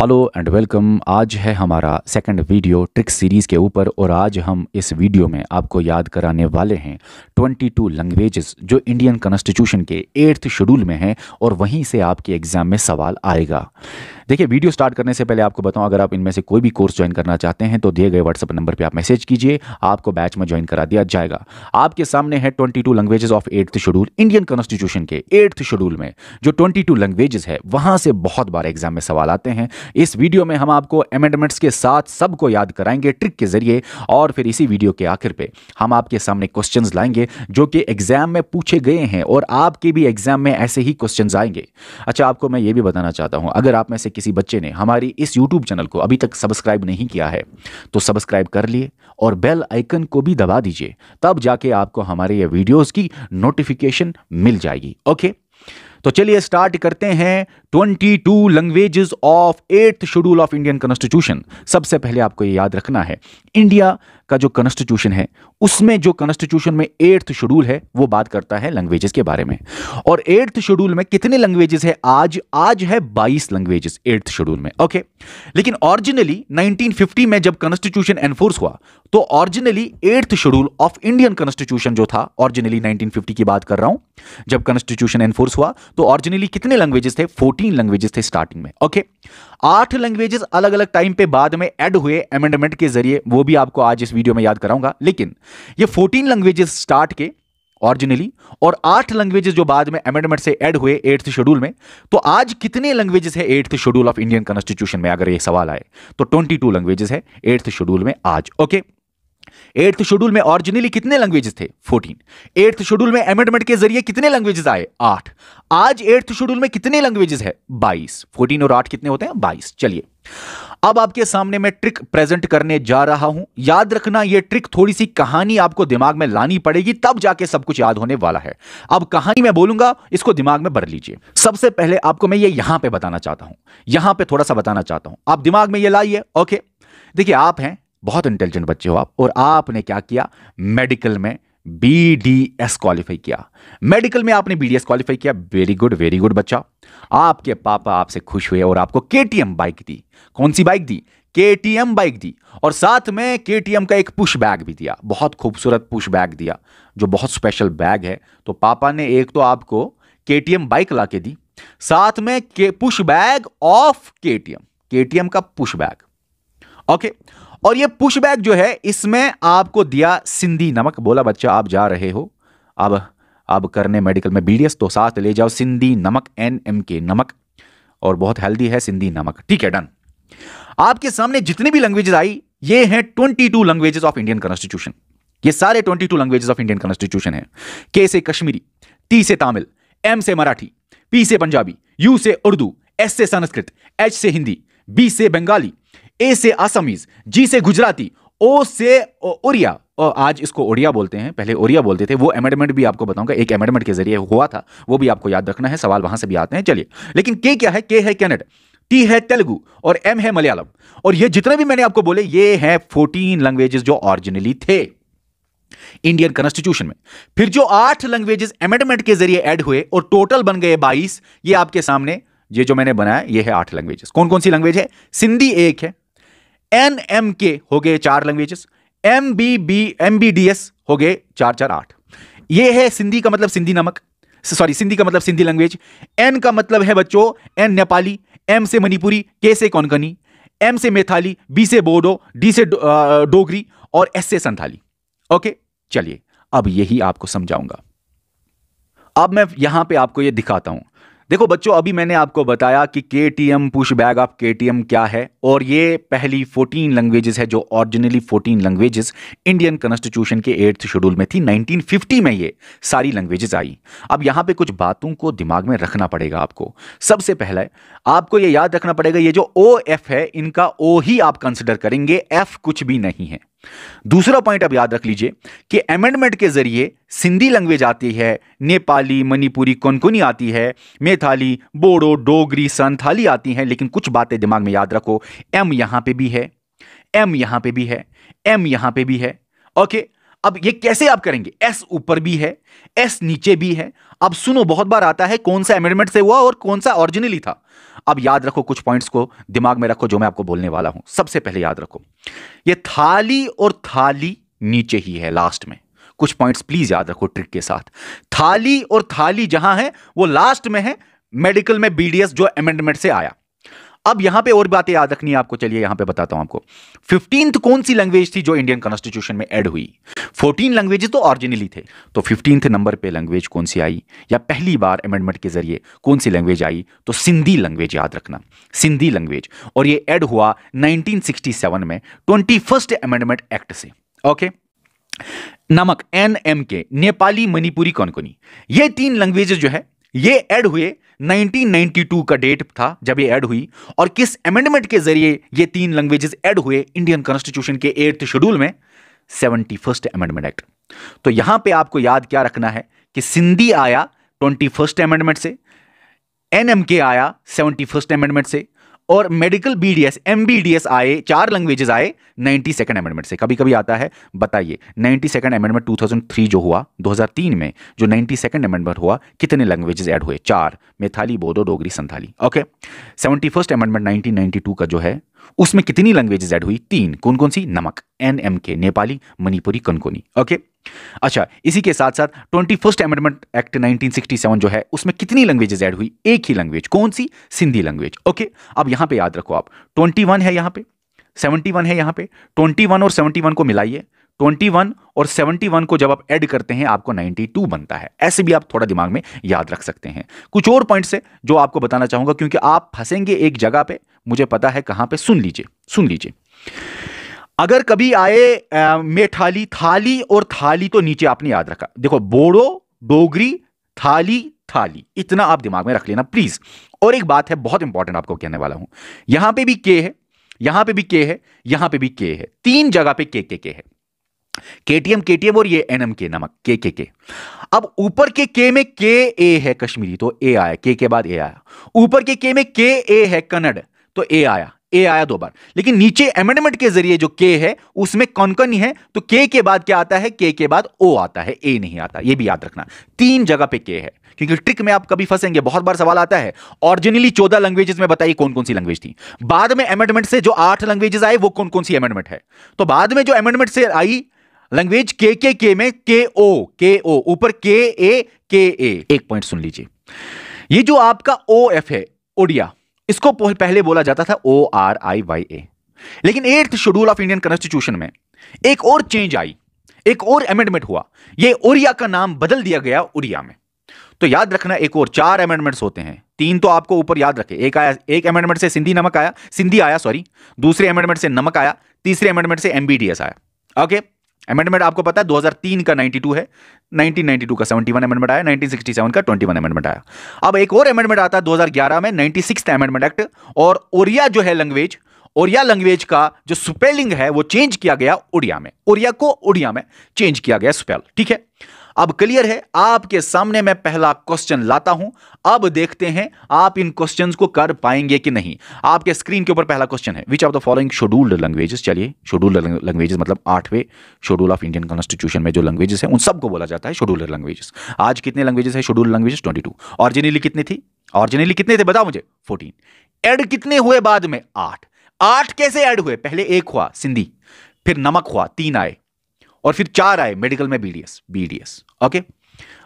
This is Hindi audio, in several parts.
हेलो एंड वेलकम आज है हमारा सेकंड वीडियो ट्रिक सीरीज़ के ऊपर और आज हम इस वीडियो में आपको याद कराने वाले हैं 22 लैंग्वेजेस जो इंडियन कॉन्स्टिट्यूशन के एट्थ शेड्यूल में हैं और वहीं से आपके एग्ज़ाम में सवाल आएगा देखिए वीडियो स्टार्ट करने से पहले आपको बताऊँ अगर आप इनमें से कोई भी कोर्स ज्वाइन करना चाहते हैं तो दिए गए व्हाट्सअप नंबर पर आप मैसेज कीजिए आपको बैच में ज्वाइन करा दिया जाएगा आपके सामने है twenty two languages of eighth schedule Indian constitution के एट्थ शेड्यूल में जो ट्वेंटी टू लैंग्वेजेस है वहां से बहुत बार एग्जाम में सवाल आते हैं इस वीडियो में हम आपको अमेंडमेंट्स के साथ सबको याद कराएंगे ट्रिक के जरिए और फिर इसी वीडियो के आखिर पे हम आपके सामने क्वेश्चन लाएंगे जो कि एग्जाम में पूछे गए हैं और आपके भी एग्जाम में ऐसे ही क्वेश्चन आएंगे अच्छा आपको मैं ये भी बताना चाहता हूँ अगर आप में से किसी बच्चे ने हमारी इस यूट्यूब चैनल को अभी तक सब्सक्राइब नहीं किया है तो सब्सक्राइब कर लिए और बेल आइकन को भी दबा दीजिए तब जाके आपको हमारे ये वीडियोज़ की नोटिफिकेशन मिल जाएगी ओके तो चलिए स्टार्ट करते हैं 22 languages of eighth schedule of Indian constitution सबसे पहले आपको ये याद रखना है इंडिया का जो कॉन्स्टिट्यूशन है उसमें जो कॉन्स्टिट्यूशन में एट्थ शेड्यूल है वो बात करता है लैंग्वेजेस के बारे में और एट्थ शेड्यूल में कितने लैंग्वेजेस है आज आज है 22 लैंग्वेजेस एट्थ शेड्यूल में ओके लेकिन ऑरिजिनली 1950 में जब कॉन्स्टिट्यूशन एनफोर्स हुआ तो originally eighth schedule of Indian constitution जो था ऑरिजिनली 1950 की बात कर रहा हूं जब कॉन्स्टिट्यूशन एनफोर्स हुआ तो ऑरिजिनली कितने लैंग्वेजेस थे 14 लैंग्वेजेस थे स्टार्टिंग में ओके आठ लैंग्वेजेस अलग अलग टाइम पे बाद में ऐड हुए अमेंडमेंट के जरिए वो भी आपको आज इस वीडियो में याद कराऊंगा लेकिन ये फोर्टीन लैंग्वेजेस स्टार्ट के ऑरिजिनली और आठ लैंग्वेजेस जो बाद में अमेंडमेंट से ऐड हुए एट्थ शेड्यूल में तो आज कितने लैंग्वेजेस है eighth schedule of Indian constitution में अगर ये सवाल आए तो ट्वेंटी टू लैंग्वेजेस है एट्थ शेड्यूल में आज ओके okay? एट्थ शेड्यूल में ऑरिजिनली कितने लैंग्वेजेस थे 14 एट्थ शेड्यूल में अमेंडमेंट के जरिए कितने लैंग्वेजेस आए आठ आज एट्थ शेड्यूल में कितने लैंग्वेजेस है 22 14 और आठ कितने होते हैं 22 चलिए अब आपके सामने मैं ट्रिक प्रेजेंट करने जा रहा हूं याद रखना यह ट्रिक थोड़ी सी कहानी आपको दिमाग में लानी पड़ेगी तब जाके सब कुछ याद होने वाला है अब कहानी मैं बोलूंगा इसको दिमाग में भर लीजिए सबसे पहले आपको मैं ये यहां पे बताना चाहता हूं यहां पे थोड़ा सा बताना चाहता हूं आप दिमाग में यह लाइए ओके देखिए आप हैं बहुत इंटेलिजेंट बच्चे हो आप और आपने क्या किया मेडिकल में बी डी एस क्वालिफाई किया मेडिकल में आपने बी डी एस क्वालिफाई किया वेरी गुड वेरी गुड बच्चा आपके पापा आपसे खुश हुए और आपको के टी एम बाइक दी कौन सी बाइक दी के टी एम बाइक दी और साथ में के टी एम का एक पुश बैग भी दिया बहुत खूबसूरत पुश बैग दिया जो बहुत स्पेशल बैग है तो पापा ने एक तो आपको के टी एम बाइक ला के दी साथ में push bag of K T M K T M का पुश बैग ओके okay. और ये पुशबैक जो है इसमें आपको दिया सिंधी नमक बोला बच्चा आप जा रहे हो अब अब करने मेडिकल में बी तो साथ ले जाओ सिंधी नमक एन एम के नमक और बहुत हेल्दी है सिंधी नमक ठीक है डन आपके सामने जितनी भी लैंग्वेजेस आई ये हैं two languages of Indian constitution ये सारे twenty two languages of Indian constitution है के से कश्मीरी टी से तमिल एम से मराठी पी से पंजाबी यू से उर्दू एस से संस्कृत एच से हिंदी बी से बंगाली ए से असमीज जी से गुजराती ओ से ओरिया और आज इसको ओडिया बोलते हैं पहले ओरिया बोलते थे वो अमेंडमेंट भी आपको बताऊंगा एक अमेंडमेंट के जरिए हुआ था वो भी आपको याद रखना है सवाल वहां से भी आते हैं चलिए लेकिन के क्या है के है कैनेड टी है तेलुगु और एम है मलयालम और ये जितने भी मैंने आपको बोले ये हैं फोर्टीन लैंग्वेजेस जो ऑरिजिनली थे इंडियन कॉन्स्टिट्यूशन में फिर जो आठ लैंग्वेजेस अमेंडमेंट के जरिए ऐड हुए और टोटल बन गए बाईस ये आपके सामने ये जो मैंने बनाया ये है आठ लैंग्वेजेस कौन कौन सी लैंग्वेज है सिंधी एक है एन एम के हो गए चार languages M B B M B D S हो गए चार चार आठ ये है सिंधी का मतलब सिंधी नमक सॉरी सिंधी का मतलब सिंधी लैंग्वेज एन का मतलब है बच्चों एन नेपाली एम से मणिपुरी के से कौनकनी एम से मेथाली बी से बोडो डी से डोगरी और एस से संथाली ओके चलिए अब यही आपको समझाऊंगा अब मैं यहां पे आपको ये दिखाता हूं देखो बच्चों अभी मैंने आपको बताया कि K T M push bag of K T M क्या है और ये पहली 14 लैंग्वेजेस है जो ऑरिजिनली 14 लैंग्वेजेस इंडियन कॉन्स्टिट्यूशन के एट्थ शेड्यूल में थी 1950 में ये सारी लैंग्वेजेस आई अब यहाँ पे कुछ बातों को दिमाग में रखना पड़ेगा आपको सबसे पहले आपको ये याद रखना पड़ेगा ये जो ओ एफ है इनका ओ ही आप कंसिडर करेंगे एफ कुछ भी नहीं है दूसरा पॉइंट अब याद रख लीजिए कि अमेंडमेंट के जरिए सिंधी लैंग्वेज आती है नेपाली मणिपुरी कौनकुनी आती है मेथाली बोडो डोगरी संथाली आती हैं लेकिन कुछ बातें दिमाग में याद रखो एम यहां पे भी है एम यहां पे भी है एम यहां पे भी है ओके अब ये कैसे आप करेंगे एस ऊपर भी है एस नीचे भी है अब सुनो बहुत बार आता है कौन सा अमेंडमेंट से हुआ और कौन सा ऑरिजिनली था अब याद रखो कुछ पॉइंट्स को दिमाग में रखो जो मैं आपको बोलने वाला हूं सबसे पहले याद रखो ये थाली और थाली नीचे ही है लास्ट में कुछ पॉइंट्स प्लीज याद रखो ट्रिक के साथ थाली और थाली जहां है वो लास्ट में है मेडिकल में बीडीएस जो अमेंडमेंट से आया अब यहां पे और बातें याद रखनी है आपको चलिए यहां पे बताता हूं आपको फिफ्टींथ कौन सी लैंग्वेज थी जो इंडियन कॉन्स्टिट्यूशन में ऐड हुई फोर्टीन लैंग्वेज तो ऑरिजिनली थे तो फिफ्टींथ नंबर पे लैंग्वेज कौन सी आई या पहली बार अमेंडमेंट के जरिए कौन सी लैंग्वेज आई तो सिंधी लैंग्वेज याद रखना सिंधी लैंग्वेज और ये एड हुआ नाइनटीन में ट्वेंटी अमेंडमेंट एक्ट से ओके नमक N M K Nepali Manipuri कौन कौनी ये तीन लैंग्वेजेस जो है ये ऐड हुए 1992 का डेट था जब ये ऐड हुई और किस अमेंडमेंट के जरिए ये तीन लैंग्वेजेस ऐड हुए इंडियन कॉन्स्टिट्यूशन के एट्थ शेड्यूल में सेवेंटी फर्स्ट अमेंडमेंट एक्ट तो यहां पे आपको याद क्या रखना है कि सिंधी आया ट्वेंटी फर्स्ट अमेंडमेंट से एन आया सेवेंटी फर्स्ट अमेंडमेंट से और मेडिकल बीडीएस एमबीडीएस आए चार लैंग्वेजेस आए नाइनटी सेकंड अमेंडमेंट से कभी कभी आता है बताइए नाइनटी सेकंड अमेंडमेंट 2003 जो हुआ 2003 में जो नाइनटी सेकंड अमेंडमेंट हुआ कितने लैंग्वेजेस ऐड हुए चार Maithili Bodo Dogri Santhali okay seventy first amendment two का जो है उसमें कितनी लैंग्वेजेस ऐड हुई तीन कौन कौन सी नमक N M K Nepali Manipuri कनकोनी okay अच्छा इसी के साथ साथ ट्वेंटी फर्स्ट अमेंडमेंट एक्ट 1967 जो है उसमें कितनी लैंग्वेजेस ऐड हुई एक ही लैंग्वेज कौन सी सिंधी लैंग्वेज ओके अब यहां पे याद रखो आप 21 है यहां पे 71 है यहां पे 21 और 71 को मिलाइए 21 और 71 को जब आप ऐड करते हैं आपको 92 बनता है ऐसे भी आप थोड़ा दिमाग में याद रख सकते हैं कुछ और पॉइंट्स है जो आपको बताना चाहूंगा क्योंकि आप फंसेंगे एक जगह पे मुझे पता है कहां पे सुन लीजिए सुन लीजिए अगर कभी आए मेठाली थाली और थाली तो नीचे आपने याद रखा देखो बोड़ो डोगरी थाली थाली इतना आप दिमाग में रख लेना प्लीज और एक बात है बहुत इंपॉर्टेंट आपको कहने वाला हूं यहां पे भी के है यहां पे भी के है यहां पे भी के है तीन जगह पे के के के है केटीएम केटीएम और ये एनएम के नमक के के के अब ऊपर के के में के ए है कश्मीरी तो ए आया के के बाद ए आया ऊपर के के में के ए है कन्नड़ तो ए आया ए आया दो बार लेकिन नीचे अमेंडमेंट के जरिए जो के है उसमें कौन है तो के के बाद क्या आता है के के बाद ओ आता है ए नहीं आता ये भी याद रखना तीन जगह पे के है क्योंकि ट्रिक में आप कभी फंसेंगे बहुत बार सवाल आता है ऑरिजिनली चौदह लैंग्वेजेस में बताइए कौन कौन सी लैंग्वेज थी बाद में अमेंडमेंट से जो आठ लैंग्वेजेस आए वो कौन कौन सी अमेंडमेंट है तो बाद में जो अमेंडमेंट से आई लैंग्वेज के के के में के ओ के ओ ऊपर के ए के ए एक पॉइंट सुन लीजिए ये जो आपका ओ एफ है ओडिया इसको पहले बोला जाता था ओ आर आई वाई ए लेकिन eighth schedule of Indian constitution में एक और चेंज आई एक और अमेंडमेंट हुआ ये उरिया का नाम बदल दिया गया उरिया में तो याद रखना एक और चार अमेंडमेंट्स होते हैं तीन तो आपको ऊपर याद रखे एक आया एक अमेंडमेंट से सिंधी नमक आया सिंधी आया सॉरी दूसरे अमेंडमेंट से नमक आया तीसरे अमेंडमेंट से एमबीडीएस आया ओके अमेंडमेंट आपको पता है 2003 का 92 है 1992 का 71 अमेंडमेंट आया 1967 का 21 अमेंडमेंट आया अब एक और अमेंडमेंट आता है 2011 में सिक्स अमेंडमेंट एक्ट और ओरिया जो है लैंग्वेज ओरिया लैंग्वेज का जो स्पेलिंग है वो चेंज किया गया उड़िया में ओरिया को उड़िया में चेंज किया गया स्पेल ठीक है अब क्लियर है आपके सामने मैं पहला क्वेश्चन लाता हूं अब देखते हैं आप इन क्वेश्चंस को कर पाएंगे कि नहीं आपके स्क्रीन के ऊपर पहला क्वेश्चन है which of the following scheduled languages चलिए शेड्यूल्ड लैंग्वेजेस मतलब आठवें शेड्यूल ऑफ इंडियन कॉन्स्टिट्यूशन में जो लैंग्वेजेस है उन सबको बोला जाता है शेड्यूल्ड लैंग्वेजेस आज कितने लैंग्वेजेस है scheduled languages twenty two originally कितनी थी ऑरिजिनली कितने थे बताओ मुझे फोर्टीन एड कितने हुए बाद में आठ आठ कैसे ऐड हुए पहले एक हुआ सिंधी फिर नमक हुआ तीन आए और फिर चार आए मेडिकल में BDS BDS okay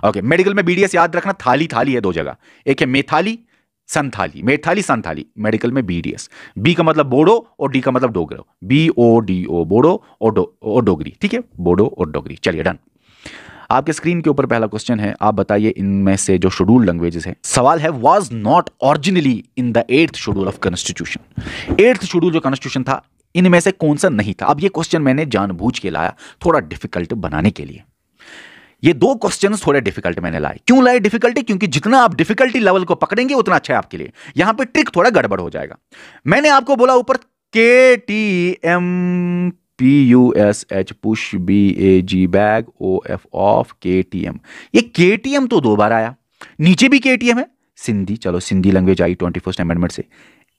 okay medical में बीडीएस याद रखना थाली थाली है दो जगह एक है मेथाली संथाली मेथाली संथाली मेडिकल में बीडीएस बी का मतलब बोडो और डी का मतलब Dogri B O D O Bodo और डो और डोगरी ठीक है बोडो और डोगरी चलिए डन आपके स्क्रीन के ऊपर पहला क्वेश्चन है आप बताइए इनमें से जो शेड्यूल लैंग्वेजेस है सवाल है was not originally in the eighth schedule of constitution eighth schedule जो कॉन्स्टिट्यूशन था इनमें से कौन सा नहीं था अब ये क्वेश्चन मैंने जानबूझ के लाया थोड़ा डिफिकल्ट बनाने के लिए ये दो क्वेश्चन थोड़े डिफिकल्ट मैंने लाए क्यों लाए डिफिकल्टी क्योंकि जितना आप डिफिकल्टी लेवल को पकड़ेंगे उतना अच्छा है आपके लिए यहां पर ट्रिक थोड़ा गड़बड़ हो जाएगा मैंने आपको बोला ऊपर K T M P U S H push B A G bag O F of K T M ये के टी एम तो दो बार आया नीचे भी के टी एम है सिंधी चलो सिंधी लैंग्वेज आई ट्वेंटी फर्स्ट अमेंडमेंट से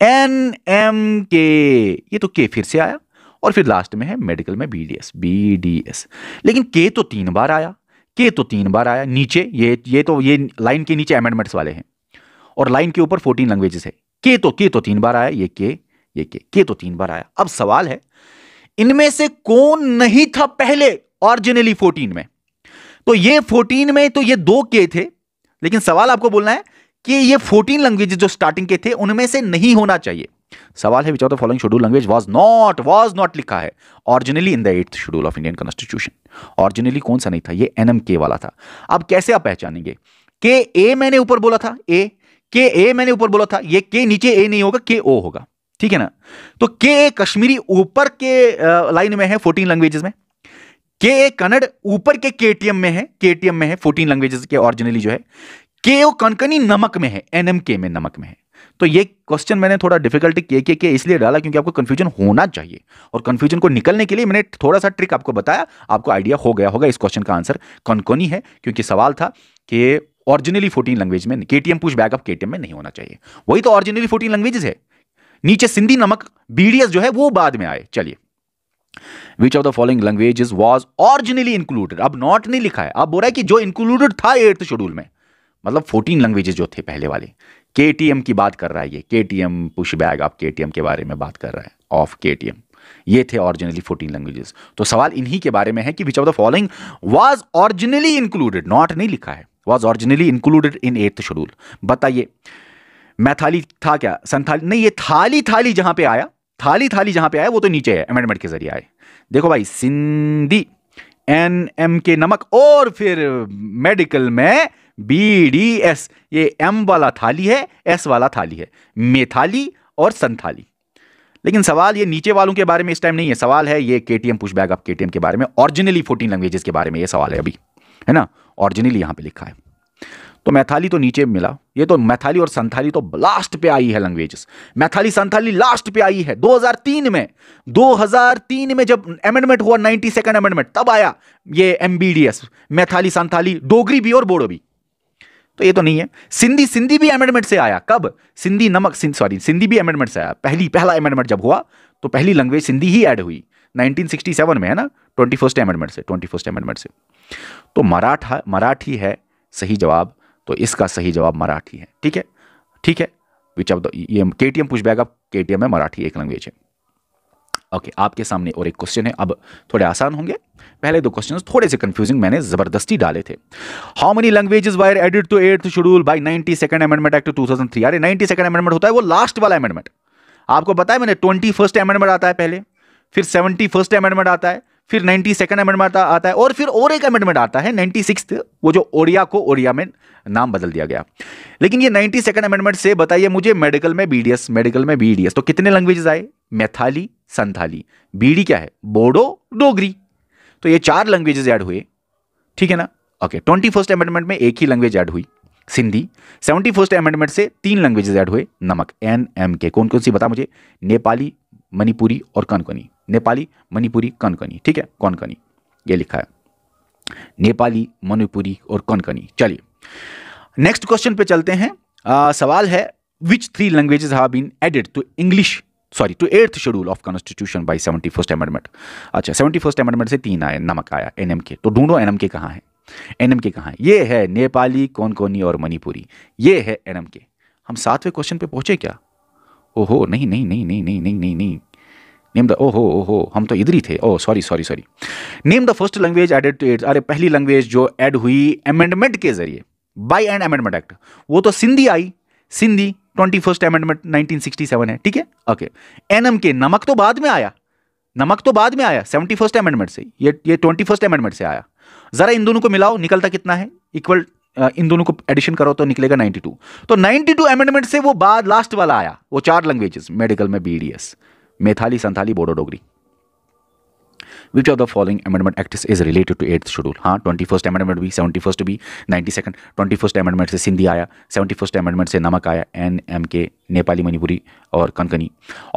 एन एम के ये तो के फिर से आया और फिर लास्ट में है मेडिकल में B D S B D S लेकिन के तो तीन बार आया के तो तीन बार आया नीचे ये ये तो ये लाइन के नीचे अमेंडमेंट्स वाले हैं और लाइन के ऊपर फोर्टीन लैंग्वेजेस है के तो के तो तीन बार आया ये के ये के के तो तीन बार आया अब सवाल है इनमें से कौन नहीं था पहले ऑरिजिनली फोर्टीन में तो ये फोर्टीन में तो ये दो के थे लेकिन सवाल आपको बोलना है कि ये 14 लैंग्वेजेस जो स्टार्टिंग के थे उनमें से नहीं होना चाहिए सवाल है which following schedule language was not was not लिखा है originally in the eighth schedule of Indian constitution originally कौन सा नहीं था ये एनएमके वाला था अब कैसे आप पहचानेंगे के ए मैंने ऊपर बोला था ए के ए मैंने ऊपर बोला था ये के नीचे ए नहीं होगा के ओ होगा ठीक है ना तो के ए कश्मीरी ऊपर के लाइन में है फोर्टीन लैंग्वेजेस में के ए कन्नड़ ऊपर के केटीएम में है केटीएम में है फोर्टीन लैंग्वेजेस के ऑरिजिनली जो है के ओ कनकनी नमक में है एन एम के में नमक में है तो ये क्वेश्चन मैंने थोड़ा डिफिकल्टी के के के इसलिए डाला क्योंकि आपको कंफ्यूजन होना चाहिए और कंफ्यूजन को निकलने के लिए मैंने थोड़ा सा ट्रिक आपको बताया आपको आइडिया हो गया होगा इस क्वेश्चन का आंसर कनकोनी है क्योंकि सवाल था कि ऑरिजिनली फोर्टीन लैंग्वेज में K T M push backup K T M में नहीं होना चाहिए वही तो ऑरिजिनली फोर्टीन लैंग्वेजेस है नीचे सिंधी नमक बीडीएस जो है वो बाद में आए चलिए which of the following languages was originally included अब नॉट नहीं लिखा है अब बोल रहा है कि जो इंक्लूडेड था एट्थ शेड्यूल में मतलब 14 लैंग्वेजेज जो थे पहले वाले के की बात कर रहा है ये K T M push bag आप के के बारे में बात कर रहा है ऑफ के ये थे ऑरिजिनली 14 लैंग्वेजेस तो सवाल इन्हीं के बारे में है कि which of the following was originally included not नहीं लिखा है was originally included in eighth schedule बताइए मैथाली था क्या संथाली नहीं ये थाली थाली जहां पे आया थाली थाली जहां पे आया वो तो नीचे है अमेंडमेंट के जरिए आए देखो भाई सिंधी एन एम के नमक और फिर मेडिकल में बी डी एस ये एम वाला थाली है एस वाला थाली है मेथाली और संथाली लेकिन सवाल ये नीचे वालों के बारे में इस टाइम नहीं है सवाल है ये के टी एम पुशबैक आप के टी एम के बारे में ऑरिजिनली फोर्टीन लैंग्वेजेस के बारे में ये सवाल है अभी है ना ऑरिजिनली यहां पे लिखा है तो मैथाली तो नीचे मिला ये तो मैथाली और संथाली तो लास्ट पे आई है लैंग्वेजेस मैथाली संथाली लास्ट पे आई है 2003 में 2003 में जब अमेंडमेंट हुआ नाइनटी सेकेंड अमेंडमेंट तब आया ये एमबीडीएस मैथाली संथाली डोगरी भी और बोडो भी तो ये तो नहीं है सिंधी सिंधी भी अमेंडमेंट से आया कब सिंधी नमक सॉरी सिंधी भी अमेंडमेंट से आया पहली पहला अमेंडमेंट जब हुआ तो पहली लैंग्वेज सिंधी ही ऐड हुई 1967 में है ना ट्वेंटी फर्स्ट अमेंडमेंट से ट्वेंटी फर्स्ट अमेंडमेंट से तो मराठा मराठी है सही जवाब तो इसका सही जवाब मराठी है ठीक है ठीक है विच ऑफ द ये K T M push bag K T M में मराठी एक लैंग्वेज है ओके okay, आपके सामने और एक क्वेश्चन है अब थोड़े आसान होंगे पहले दो क्वेश्चन थोड़े से कंफ्यूजिंग मैंने जबरदस्ती डाले थे how many languages were added to eighth schedule by ninety second amendment act two thousand three अरे नाइनटी सेकंड अमेंडमेंट होता है वो लास्ट वाला अमेंडमेंट आपको बताया मैंने ट्वेंटी फर्स्ट अमेंडमेंट आता है पहले फिर सेवेंटी फर्स्ट अमेंडमेंट आता है फिर नाइन्टी सेकेंड अमेंडमेंट आता है और फिर और एक अमेंडमेंट आता है नाइन्टी सिक्स वो जो ओडिया को ओडिया में नाम बदल दिया गया लेकिन ये नाइन्टी सेकेंड अमेंडमेंट से बताइए मुझे मेडिकल में बीडीएस मेडिकल में बीडीएस तो कितने लैंग्वेजेस आए मैथाली संथाली बीडी क्या है बोडो डोगरी तो ये चार लैंग्वेजेस ऐड हुए ठीक है ना ओके ट्वेंटी फर्स्ट अमेंडमेंट में एक ही लैंग्वेज ऐड हुई सिंधी सेवेंटी फर्स्ट अमेंडमेंट से तीन लैंग्वेजेस ऐड हुए नमक एन एम के कौन कौन सी बता मुझे नेपाली मणिपुरी और कनकनी नेपाली मणिपुरी कनकनी ठीक है कनकनी ये लिखा है नेपाली मणिपुरी और कनकनी चलिए नेक्स्ट क्वेश्चन पे चलते हैं आ, सवाल है which three languages have been added to English sorry to eighth schedule of constitution by seventy first amendment अच्छा सेवेंटी फर्स्ट अमेंडमेंट से तीन आए नमक आया एन एम के तो ढूंढो एन एम के कहाँ है एन एम के कहाँ है ये है नेपाली कौनकोनी और मणिपुरी ये है एन एम के हम सातवें क्वेश्चन पे पहुंचे क्या ओहो नहीं नहीं नहीं नहीं नहीं नहीं नहीं नहीं नेम द ओ हो हम तो इधर ही थे oh sorry sorry sorry name the first language added to it अरे पहली लैंग्वेज जो ऐड हुई अमेंडमेंट के जरिए बाई एंड अमेंडमेंट एक्ट वो तो सिंधी आई Sindhi twenty first amendment nineteen sixty seven है ठीक है ओके एनएम के नमक तो बाद में आया नमक तो बाद में आया सेवेंटी फर्स्ट अमेंडमेंट से ये ये ट्वेंटी फर्स्ट अमेंडमेंट से आया ज़रा इन दोनों को मिलाओ निकलता कितना है इक्वल इन दोनों को एडिशन करो तो निकलेगा 92 तो 92 अमेंडमेंट से वो बाद लास्ट वाला आया वो चार लैंग्वेजेस मेडिकल में B Maithili Santhali Bodo Dogri which of the following amendment act is related to eighth schedule हाँ ट्वेंटी फर्स्ट अमेंडमेंट भी सेवेंटी फर्स्ट भी ninety second twenty first amendment से सिंधी आया सेवेंटी फर्स्ट अमेंडमेंट से नमक आया N M K Nepali Manipuri और कनकनी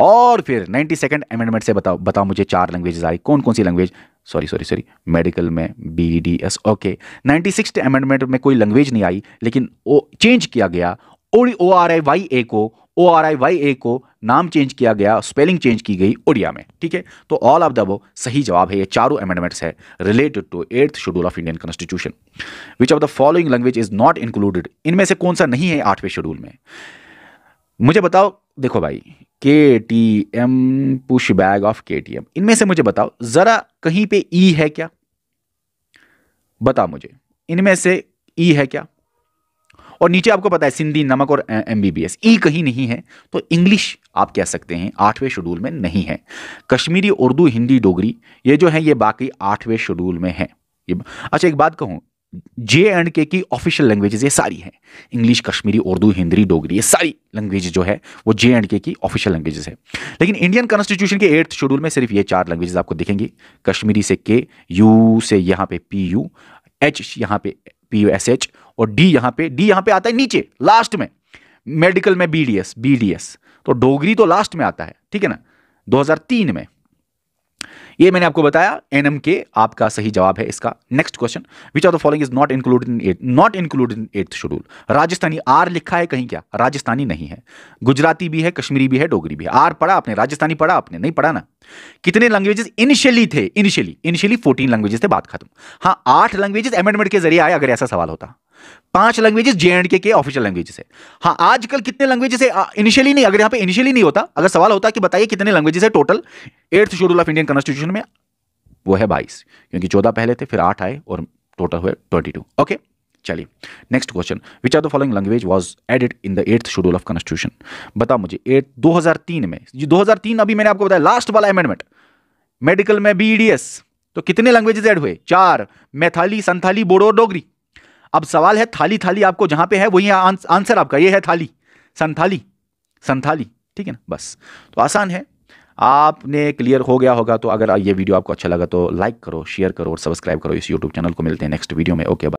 और फिर नाइन्टी सेकंड अमेंडमेंट से बताओ बताओ मुझे चार लैंग्वेजेस आई कौन कौन सी language sorry sorry sorry medical में B D S okay ninety six amendment में कोई लैंग्वेज नहीं आई लेकिन वो चेंज किया गया ओ आर आई वाई ए को ओ आर आई वाई ए को नाम चेंज किया गया स्पेलिंग चेंज की गई ओडिया में ठीक है तो ऑल ऑफ द वो सही जवाब है ये चारों अमेंडमेंट्स है related to eighth schedule of Indian constitution which of the following language is not included इनमें से कौन सा नहीं है आठवें शेड्यूल में मुझे बताओ देखो भाई K T M push bag of K T M इनमें से मुझे बताओ ज़रा कहीं पे ई e है क्या बताओ मुझे इनमें से ई e है क्या और नीचे आपको पता है सिंधी नमक और M B B S E कहीं नहीं है तो इंग्लिश आप कह सकते हैं आठवें शेड्यूल में नहीं है कश्मीरी उर्दू हिंदी डोगरी ये जो है ये बाकी आठवें शेड्यूल में है ये अच्छा एक बात कहूँ जे एंड के की ऑफिशियल लैंग्वेजेस ये सारी हैं इंग्लिश कश्मीरी उर्दू हिंदी डोगरी ये सारी लैंग्वेज जो है वो जे एंड के की ऑफिशियल लैंग्वेजेस है लेकिन इंडियन कॉन्स्टिट्यूशन के एट्थ शेड्यूल में सिर्फ ये चार लैंग्वेजेस आपको दिखेंगी कश्मीरी से के यू से यहाँ पे पी यू एच यहाँ पे पी यू एस एच और डी यहां पे डी यहां पे आता है नीचे लास्ट में मेडिकल में बीडीएस बीडीएस तो डोगरी तो लास्ट में आता है ठीक है ना 2003 में ये मैंने आपको बताया एनएम के आपका सही जवाब है इसका next question which are the following is not included in eight not included in eight schedule Rajasthani आर लिखा है कहीं क्या राजस्थानी नहीं है गुजराती भी है कश्मीरी भी है डोगरी भी है आर पढ़ा आपने राजस्थानी पढ़ा आपने नहीं पढ़ा ना कितने लैंग्वेजेस इनिशियली थे इनिशियली इनिशियली फोर्टीन लैंग्वेजेस थे बात खत्म हाँ आठ लैंग्वेजेस एमेंडमेंट के जरिए आए अगर ऐसा सवाल होता पांच languages J and K official languages है हाँ आजकल कितने लैंग्वेजेस है इनिशियली नहीं अगर यहाँ पे इनिशियली नहीं होता अगर सवाल होता कि बताइए कितने लैंग्वेजेस है total eighth schedule of Indian constitution में वो है बाईस क्योंकि चौदह पहले थे फिर आठ आए और टोटल हुए ट्वेंटी टू ओके चलिए next question which are the following language was added in the eighth schedule of constitution बताओ मुझे एट 2003 में ये 2003 अभी मैंने आपको बताया लास्ट वाला अमेंडमेंट मेडिकल में बीईडीएस e तो कितने लैंग्वेजेस ऐड हुए चार मैथाली संथाली बोडो और डोगरी अब सवाल है थाली थाली आपको जहां पे है वही आंस, आंसर आपका ये है थाली संथाली संथाली ठीक है ना बस तो आसान है आपने क्लियर हो गया होगा तो अगर ये वीडियो आपको अच्छा लगा तो लाइक करो शेयर करो और सब्सक्राइब करो इस यूट्यूब चैनल को मिलते हैं नेक्स्ट वीडियो में ओके